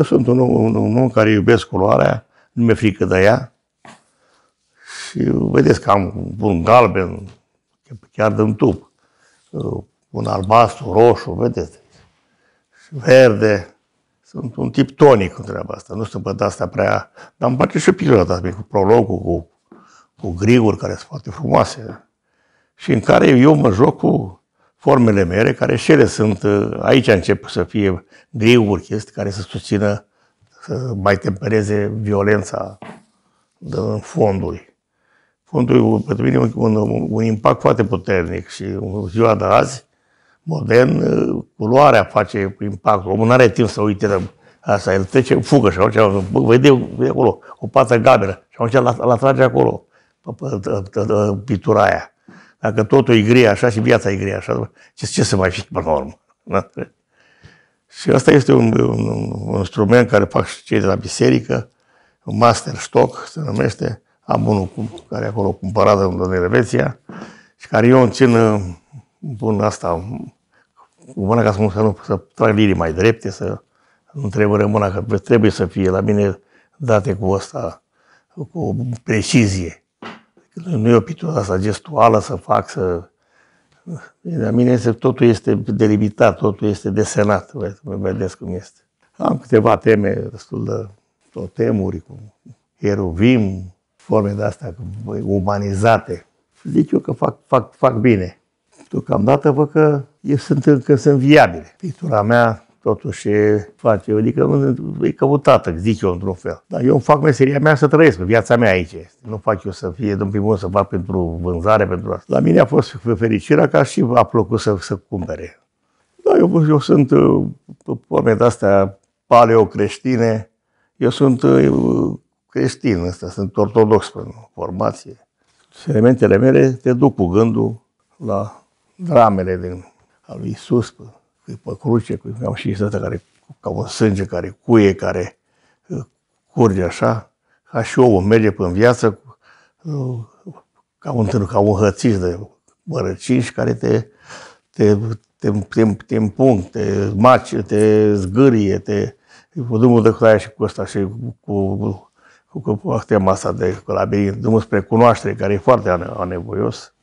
eu sunt un, un, un om care iubesc culoarea, nu mi-e frică de ea. Și vedeți că am un galben, chiar un tub, un albastru, roșu, vedeți, și verde. Sunt un tip tonic în treaba asta, nu sunt pe asta prea... Dar îmi place și pilota, cu prologul, cu, cu griguri care sunt foarte frumoase. Și în care eu mă joc cu formele mele, care și ele sunt, uh, aici încep să fie griuri, chestii care să susțină, să mai tempereze violența de uh, fonduri. Fondul pentru mine e un, un impact foarte puternic și în ziua de azi, modern, uh, culoarea face impact Omul nu are timp să uite de asta, el trece în fugă și atunci vede, vede acolo o pată gaberă și atunci la, pe, pe, acolo pitura aia. Dacă totul e gri așa și viața e gri așa, ce, ce să mai fi până la urmă? Da? Și asta este un, un, un instrument care fac și cei de la biserică, un master stock se numește, am unul cu, care acolo cumpărat în în Elveția și care eu îmi țin uh, bun asta cu mâna ca să, nu, să, nu, să trag lirii mai drepte, să nu trebuie mâna, că trebuie să fie la mine date cu asta, cu precizie. Nu e o pictură asta gestuală să fac, să... La mine este, totul este delimitat, totul este desenat, vedeți cum este. Am câteva teme, destul de totemuri, cu eruvim, forme de astea umanizate. Zic eu că fac, fac, fac bine. Deocamdată văd că sunt, încă sunt viabile. Pictura mea totuși face, adică e căutată, zic eu într-un fel. Dar eu fac meseria mea să trăiesc, viața mea aici este. Nu fac eu să fie, în primul să fac pentru vânzare, pentru asta. La mine a fost fericirea ca și a plăcut să, să cumpere. Da, eu, eu sunt forme uh, de astea paleocreștine, eu sunt uh, creștin ăsta, sunt ortodox în formație. elementele mele te duc cu gândul la dramele din, al lui Isus, pe cruce, cu, am și asta care, ca un sânge care cuie, care uh, curge așa, ca și omul merge în viață uh, ca un, ca un hățiș de mărăciși care te, te, te, te, te împung, te maci, te zgârie, te, cu drumul de craia și cu ăsta și cu, cu, cu, cu tema asta de labirint, drumul spre cunoaștere, care e foarte anevoios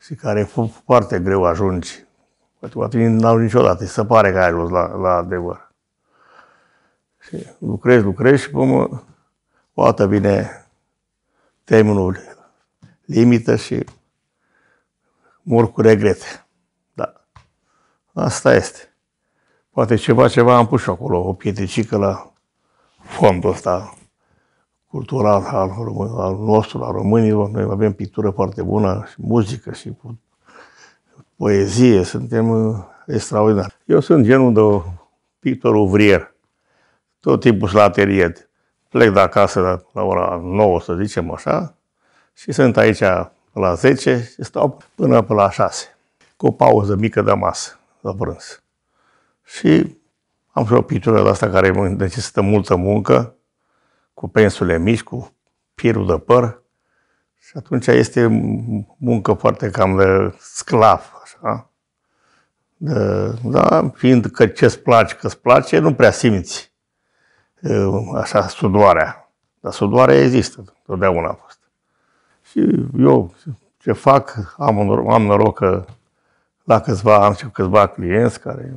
și care e foarte greu ajungi Latinații n-au niciodată, se pare că ai ajuns la, la adevăr. Și lucrezi, lucrezi și cum o dată vine termenul limită și mor cu regrete. Da. Asta este. Poate ceva, ceva am pus și acolo, o pietricică la fondul ăsta cultural al, al nostru, al românilor. Noi avem pictură foarte bună și muzică și poezie, suntem uh, extraordinari. Eu sunt genul de pictor uvrier, tot timpul la atelier. Plec de acasă la ora 9, să zicem așa, și sunt aici la 10 și stau până pe la 6, cu o pauză mică de masă, la prânz. Și am și o pictură de asta care necesită multă muncă, cu pensule mici, cu pirul de păr, și atunci este muncă foarte cam de sclav, așa. De, da, fiind că ce-ți place, că-ți place, nu prea simți așa sudoarea. Dar sudoarea există, totdeauna a fost. Și eu ce fac, am, un, am noroc că la câțiva, am și câțiva clienți care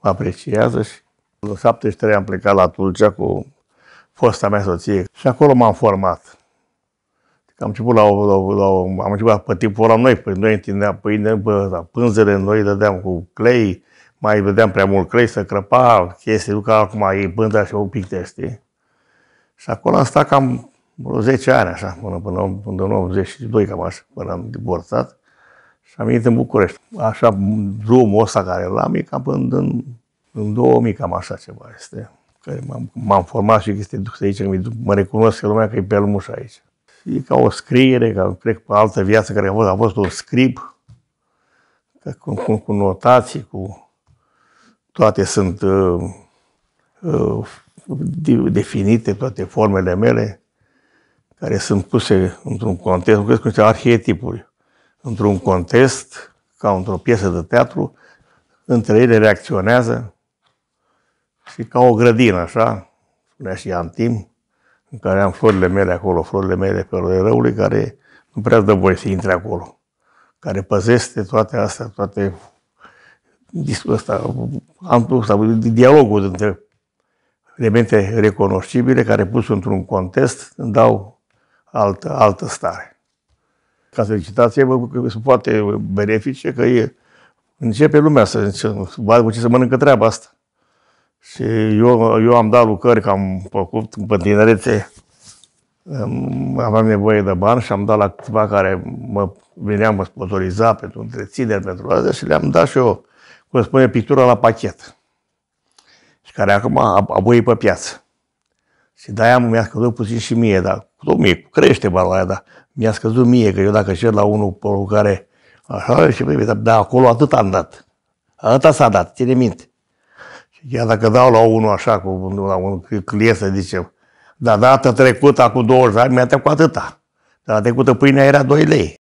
mă apreciază și în 73 am plecat la Tulcea cu fosta mea soție și acolo m-am format am început la, la, la, am început la, pe timpul ăla noi, păi noi întindeam pâine, la pânzele, noi dădeam cu clei, mai vedeam prea mult clei, să crăpa chestii, nu ca acum e pânza și o de știi? Și acolo am stat cam vreo 10 ani, așa, până, până, până în 82, cam așa, până am divorțat. Și am venit în București. Așa, drumul ăsta care l-am e cam până în, în 2000, cam așa ceva este. Că m-am, m-am format și chestii, să zice, mă recunosc că lumea că e pe aici e ca o scriere, ca, cred că pe altă viață care a fost, a fost un scrip, cu, cu, cu notații, cu toate sunt uh, uh, definite, toate formele mele, care sunt puse într-un context, cred că arhetipuri, într-un context, ca într-o piesă de teatru, între ele reacționează și ca o grădină, așa, spunea și Antim, în care am florile mele acolo, florile mele pe răului, care nu prea dă voie să intre acolo, care păzeste toate astea, toate ăsta, am pus dialogul dintre elemente recunoscibile care pus într-un contest îmi dau altă, altă stare. Ca că se poate benefice că e, începe lumea să, să vadă cu ce să mănâncă treaba asta. Și eu, eu am dat lucrări, că am făcut pe tinerețe, aveam nevoie de bani și am dat la câțiva care mă vineam mă sponsoriza pentru întrețineri, pentru asta și le-am dat și eu, cum spune, pictura la pachet. Și care acum a apoi pe piață. Și de-aia mi-a scăzut puțin și mie, dar tot mie, crește valoarea, dar mi-a scăzut mie, că eu dacă cer la unul pe care așa, și dar, acolo atât am dat. Atât s-a dat, ține minte. Ia dacă dau la unul așa, cu la un client să zicem, dar data trecută, acum 20 de ani, mi-a trecut atâta. Dar la trecută pâinea era 2 lei.